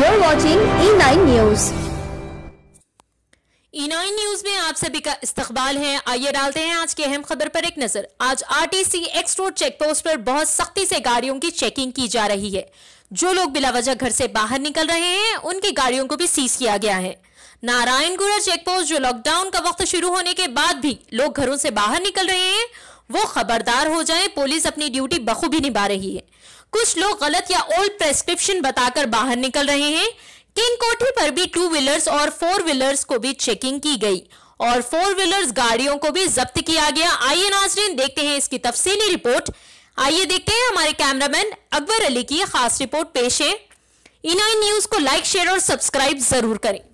your watching E nine news में आप सभी का इस्तकबाल है आइए डालते हैं आज की अहम खबर पर एक नजर आज RTC X road check post पर बहुत सख्ती से गाड़ियों की चेकिंग की जा रही है जो लोग बिलावजह घर से बाहर निकल रहे हैं उनकी गाड़ियों को भी सीज किया गया है नारायणगुड़ा चेकपोस्ट जो लॉकडाउन का वक्त शुरू होने के बाद भी लोग घरों से बाहर निकल रहे हैं वो खबरदार हो जाएं पुलिस अपनी ड्यूटी बखूबी निभा रही है कुछ लोग गलत या ओल्ड प्रेस्क्रिप्शन बताकर बाहर निकल रहे हैं किंग कोठी पर भी टू व्हीलर्स और फोर व्हीलर्स को भी चेकिंग की गई और फोर व्हीलर्स गाड़ियों को भी जब्त किया गया आइए नाजरीन देखते हैं इसकी तफसीली रिपोर्ट आइए देखते हैं हमारे कैमरामैन अकबर अली की खास रिपोर्ट पेश है इन न्यूज को लाइक शेयर और सब्सक्राइब जरूर करें